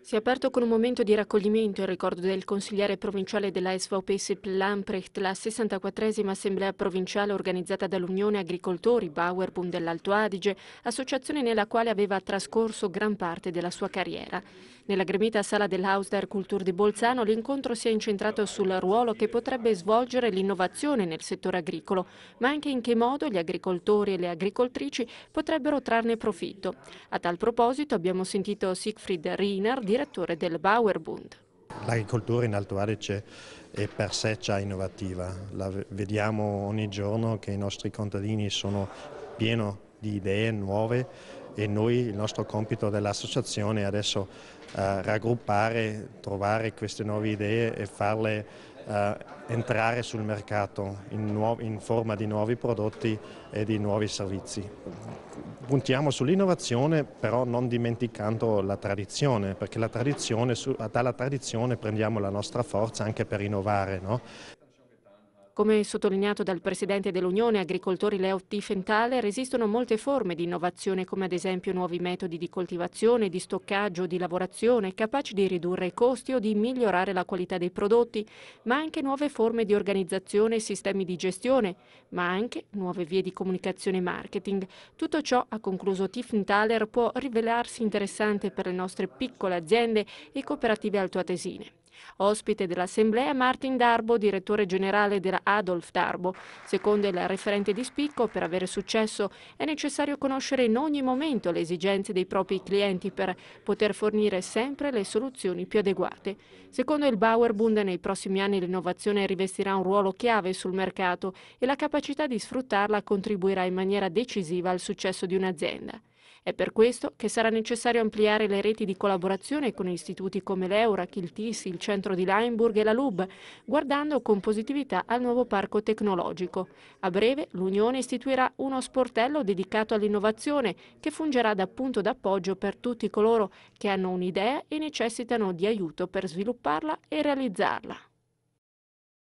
Si è aperto con un momento di raccoglimento in ricordo del consigliere provinciale della SVP Sipl Lamprecht la 64esima assemblea provinciale organizzata dall'Unione Agricoltori Bauerbund dell'Alto Adige, associazione nella quale aveva trascorso gran parte della sua carriera. Nella gremita sala dell'Haus der Kultur di Bolzano l'incontro si è incentrato sul ruolo che potrebbe svolgere l'innovazione nel settore agricolo, ma anche in che modo gli agricoltori e le agricoltrici potrebbero trarne profitto. A tal proposito abbiamo sentito Siegfried Riener, direttore del Bauerbund. L'agricoltura in Alto Adige è per sé già innovativa, La vediamo ogni giorno che i nostri contadini sono pieni di idee nuove e noi il nostro compito dell'associazione è adesso eh, raggruppare, trovare queste nuove idee e farle eh, entrare sul mercato in, in, forma di nuovi prodotti e di nuovi servizi. Puntiamo sull'innovazione però non dimenticando la tradizione perché la tradizione, su, dalla tradizione prendiamo la nostra forza anche per innovare. No? Come sottolineato dal Presidente dell'Unione Agricoltori Leo Tiefenthaler, esistono molte forme di innovazione come ad esempio nuovi metodi di coltivazione, di stoccaggio, di lavorazione capaci di ridurre i costi o di migliorare la qualità dei prodotti, ma anche nuove forme di organizzazione e sistemi di gestione, ma anche nuove vie di comunicazione e marketing. Tutto ciò, ha concluso Tiefenthaler, può rivelarsi interessante per le nostre piccole aziende e cooperative altoatesine. Ospite dell'assemblea Martin Darbo, direttore generale della Adolf Darbo. Secondo il referente di spicco, per avere successo è necessario conoscere in ogni momento le esigenze dei propri clienti per poter fornire sempre le soluzioni più adeguate. Secondo il Bauerbund, nei prossimi anni l'innovazione rivestirà un ruolo chiave sul mercato e la capacità di sfruttarla contribuirà in maniera decisiva al successo di un'azienda. È per questo che sarà necessario ampliare le reti di collaborazione con istituti come l'Eurac, il TISI, il centro di Leinburg e la LUB, guardando con positività al nuovo parco tecnologico. A breve l'Unione istituirà uno sportello dedicato all'innovazione che fungerà da punto d'appoggio per tutti coloro che hanno un'idea e necessitano di aiuto per svilupparla e realizzarla.